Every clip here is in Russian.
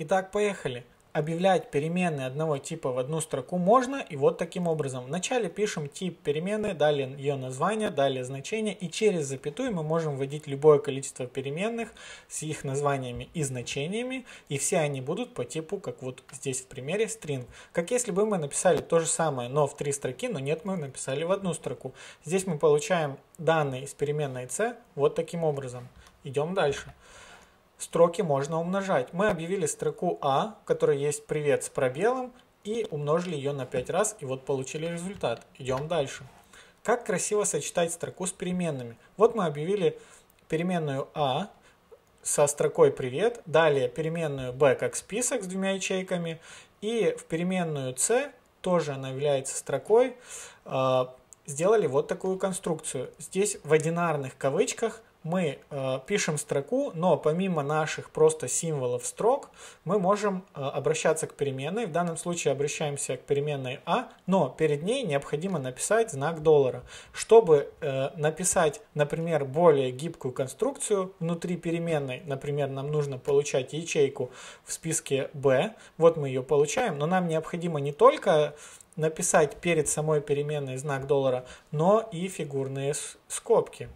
Итак, поехали. Объявлять переменные одного типа в одну строку можно и вот таким образом. Вначале пишем тип переменной, далее ее название, далее значение и через запятую мы можем вводить любое количество переменных с их названиями и значениями и все они будут по типу, как вот здесь в примере, string. Как если бы мы написали то же самое, но в три строки, но нет, мы написали в одну строку. Здесь мы получаем данные из переменной c вот таким образом. Идем дальше. Дальше строки можно умножать. Мы объявили строку А, в которой есть привет с пробелом, и умножили ее на 5 раз, и вот получили результат. Идем дальше. Как красиво сочетать строку с переменными. Вот мы объявили переменную А со строкой «Привет», далее переменную B как список с двумя ячейками, и в переменную C, тоже она является строкой, а, сделали вот такую конструкцию. Здесь в одинарных кавычках мы э, пишем строку, но помимо наших просто символов строк, мы можем э, обращаться к переменной. В данном случае обращаемся к переменной А, но перед ней необходимо написать знак доллара. Чтобы э, написать, например, более гибкую конструкцию внутри переменной, например, нам нужно получать ячейку в списке B, вот мы ее получаем, но нам необходимо не только написать перед самой переменной знак доллара, но и фигурные скобки.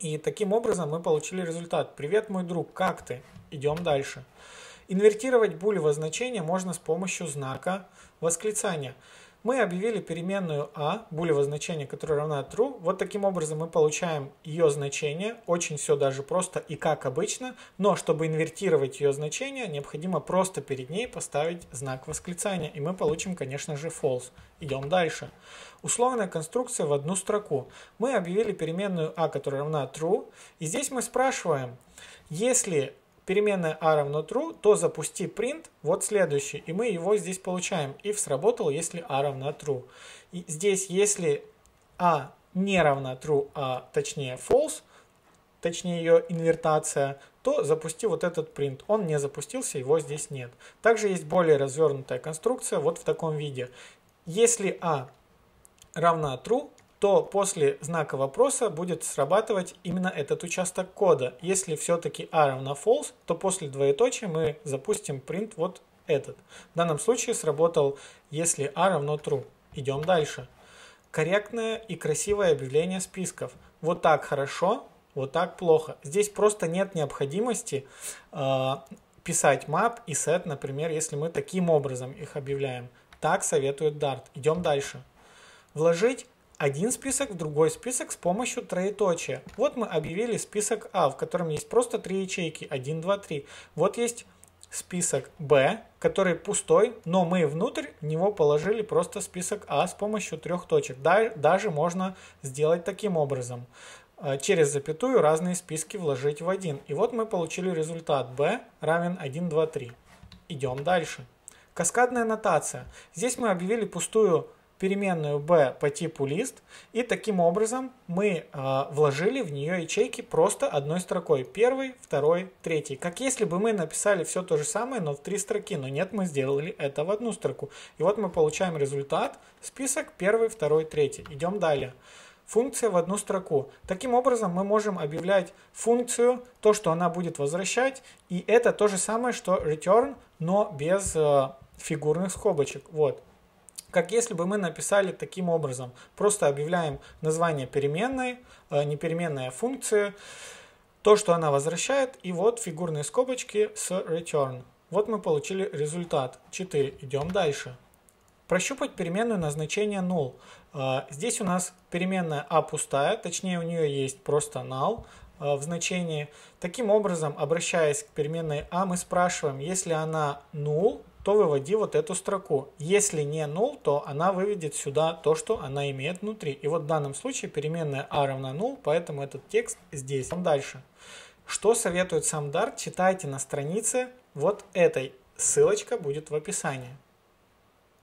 И таким образом мы получили результат. Привет, мой друг, как ты? Идем дальше. Инвертировать булево значение можно с помощью знака восклицания мы объявили переменную a, «а», булевое значение, которое равна true. Вот таким образом мы получаем ее значение. Очень все даже просто и как обычно. Но чтобы инвертировать ее значение, необходимо просто перед ней поставить знак восклицания. И мы получим, конечно же, false. Идем дальше. Условная конструкция в одну строку. Мы объявили переменную a, «а», которая равна true. И здесь мы спрашиваем, если переменная a равно true, то запусти print вот следующий, и мы его здесь получаем. If сработал, если a равна true. И здесь, если a а не равна true, а точнее false, точнее ее инвертация, то запусти вот этот print. Он не запустился, его здесь нет. Также есть более развернутая конструкция вот в таком виде. Если a а равна true, то после знака вопроса будет срабатывать именно этот участок кода. Если все-таки A а равно false, то после двоеточия мы запустим print вот этот. В данном случае сработал если A а равно true. Идем дальше. Корректное и красивое объявление списков. Вот так хорошо, вот так плохо. Здесь просто нет необходимости э, писать map и set, например, если мы таким образом их объявляем. Так советует Dart. Идем дальше. Вложить один список в другой список с помощью троеточия. Вот мы объявили список А, в котором есть просто три ячейки, 1, 2, 3. Вот есть список Б, который пустой, но мы внутрь него положили просто список А с помощью трех точек. Даже можно сделать таким образом. Э, через запятую разные списки вложить в один. И вот мы получили результат B равен 1, 2, 3. Идем дальше. Каскадная нотация. Здесь мы объявили пустую переменную b по типу лист, и таким образом мы э, вложили в нее ячейки просто одной строкой. Первый, второй, третий. Как если бы мы написали все то же самое, но в три строки, но нет, мы сделали это в одну строку. И вот мы получаем результат, список первый, второй, третий. Идем далее функция в одну строку. Таким образом, мы можем объявлять функцию, то, что она будет возвращать, и это то же самое, что return, но без э, фигурных скобочек. Вот как если бы мы написали таким образом. Просто объявляем название переменной, э, непеременная функции, то, что она возвращает, и вот фигурные скобочки с return. Вот мы получили результат 4. Идем дальше. Прощупать переменную на значение null. Э, здесь у нас переменная a а пустая, точнее у нее есть просто null э, в значении. Таким образом, обращаясь к переменной a, а, мы спрашиваем, если она null, то выводи вот эту строку. Если не null, то она выведет сюда то, что она имеет внутри. И вот в данном случае переменная a равна null, поэтому этот текст здесь. Дальше. Что советует сам Dart, читайте на странице вот этой. Ссылочка будет в описании.